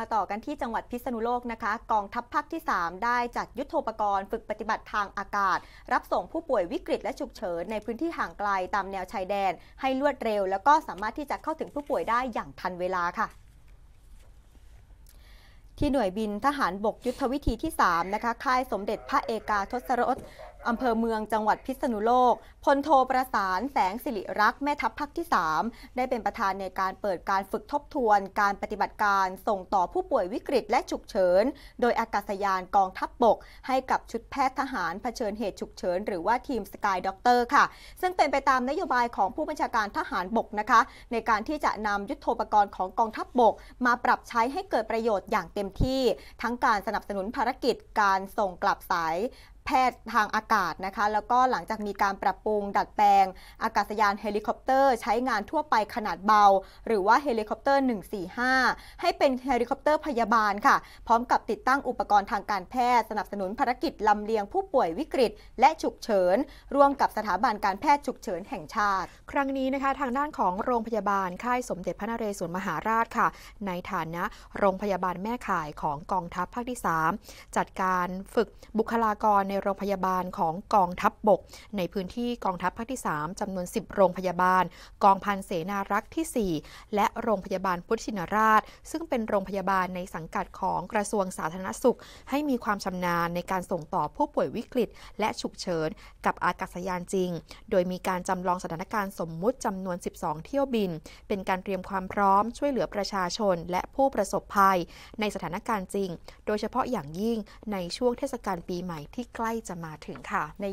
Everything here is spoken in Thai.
าต่อกันที่จังหวัดพิษณุโลกนะคะ กองทัพภาคที่ 3 ได้จัดยุทโธปกรณ์ฝึกปฏิบัติทางอากาศ รับส่งผู้ป่วยวิกฤตและฉุกเฉินในพื้นที่ห่างไกลตามแนวชายแดนให้รวดเร็วแล้วก็สามารถที่จะเข้าถึงผู้ป่วยได้อย่างทันเวลาค่ะ ที่หน่วยบินทหารบกยุทธวิธีที่3นะคะค่ายสมเด็จพระเอกาทศรสอำเภอเมืองจังหวัดพิษณุโลก พลโทประสานแสงสิริรักษ์แม่ทัพภาคที่ 3 ได้เป็นประธานในการเปิดการฝึกทบทวน การปฏิบัติการส่งต่อผู้ป่วยวิกฤต และฉุกเฉิน โดยอากาศยานกองทัพบบก ให้กับชุดแพทย์ทหารเผชิญเหตุฉุกเฉิน หรือว่าทีมสกายด็อกเตอร์ค่ะ ซึ่งเป็นไปตามนโยบายของผู้บัญชาการทหารบกนะคะในการที่จะนำยุทธปกรณ์ของกองทัพบบก มาปรับใช้ให้เกิดประโยชน์อย่างเต็มที่ทั้งการสนับสนุนภารกิจการส่งกลับสายพทย์ทางอากาศนะคะ แล้วก็หลังจากมีการปรับปรุง ดัดแปลง อากาศยานเฮลิคอปเตอร์ ใช้งานทั่วไปขนาดเบา หรือว่าเฮลิคอปเตอร์ 145 ให้เป็นเฮลิคอปเตอร์พยาบาลค่ะ พร้อมกับติดตั้งอุปกรณ์ทางการแพทย์ สนับสนุนภารกิจลำเลียงผู้ป่วยวิกฤต และฉุกเฉิน ร่วมกับสถาบันการแพทย์ฉุกเฉินแห่งชาติ ครั้งนี้นะคะทางด้านของโรงพยาบาลค่ายสมเด็จพระนเรศวรมหาราชค่ะ ในฐานะ โรงพยาบาลแม่ข่ายของกองทัพภาคที่ 3 จัดการฝึกบุคลากรในโรงพยาบาลของกองทัพบบก ในพื้นที่กองทัพภาคที่ 3จำนวน 10 โรงพยาบาลกองพันเสนารักษ์ที่ 4 และโรงพยาบาลพุทธชินราช ซึ่งเป็นโรงพยาบาลในสังกัดของกระทรวงสาธารณสุขให้มีความชำนาญในการส่งต่อผู้ป่วยวิกฤต และฉุกเฉินกับอากาศยานจริง โดยมีการจำลองสถานการณ์สมมุติจำนวน 12 เที่ยวบิน เป็นการเตรียมความพร้อมช่วยเหลือประชาชนและผู้ประสบภัยในสถานการณ์จริง โดยเฉพาะอย่างยิ่งในช่วงเทศกาลปีใหม่ที่ใกล้ล้จะมาถึงค่ะใน